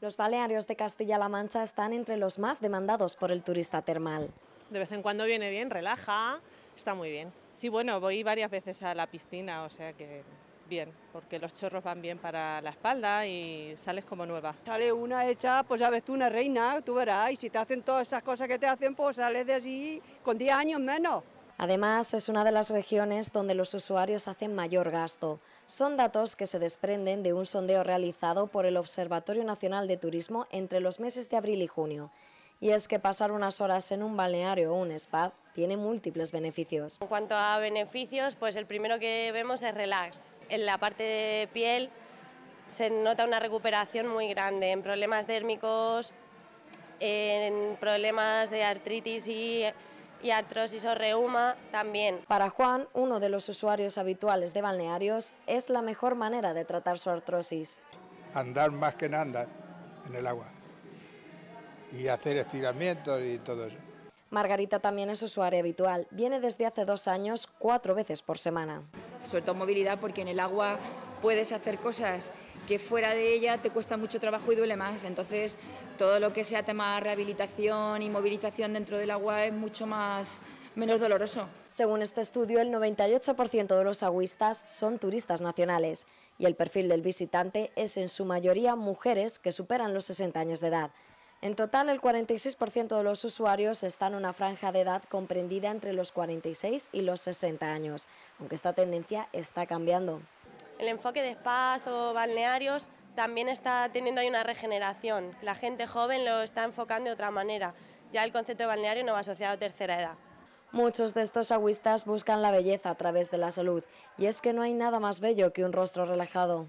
Los balnearios de Castilla-La Mancha están entre los más demandados por el turista termal. De vez en cuando viene bien, relaja, está muy bien. Sí, bueno, voy varias veces a la piscina, o sea que bien, porque los chorros van bien para la espalda y sales como nueva. Sale una hecha, pues ya ves tú, una reina, tú verás, y si te hacen todas esas cosas que te hacen, pues sales de allí con 10 años menos. Además, es una de las regiones donde los usuarios hacen mayor gasto. Son datos que se desprenden de un sondeo realizado por el Observatorio Nacional de Turismo entre los meses de abril y junio. Y es que pasar unas horas en un balneario o un spa tiene múltiples beneficios. En cuanto a beneficios, pues el primero que vemos es relax. En la parte de piel se nota una recuperación muy grande en problemas dérmicos, en problemas de artritis y y artrosis o reuma también. Para Juan, uno de los usuarios habituales de balnearios, es la mejor manera de tratar su artrosis. Andar más que nada en el agua y hacer estiramientos y todo eso. Margarita también es usuaria habitual, viene desde hace dos años cuatro veces por semana. su movilidad porque en el agua puedes hacer cosas que fuera de ella te cuesta mucho trabajo y duele más. Entonces, todo lo que sea tema de rehabilitación y movilización dentro del agua es mucho más menos doloroso. Según este estudio, el 98% de los agüistas son turistas nacionales y el perfil del visitante es en su mayoría mujeres que superan los 60 años de edad. En total, el 46% de los usuarios ...están en una franja de edad comprendida entre los 46 y los 60 años, aunque esta tendencia está cambiando el enfoque de spas o balnearios también está teniendo ahí una regeneración. La gente joven lo está enfocando de otra manera. Ya el concepto de balneario no va asociado a tercera edad. Muchos de estos agüistas buscan la belleza a través de la salud, y es que no hay nada más bello que un rostro relajado.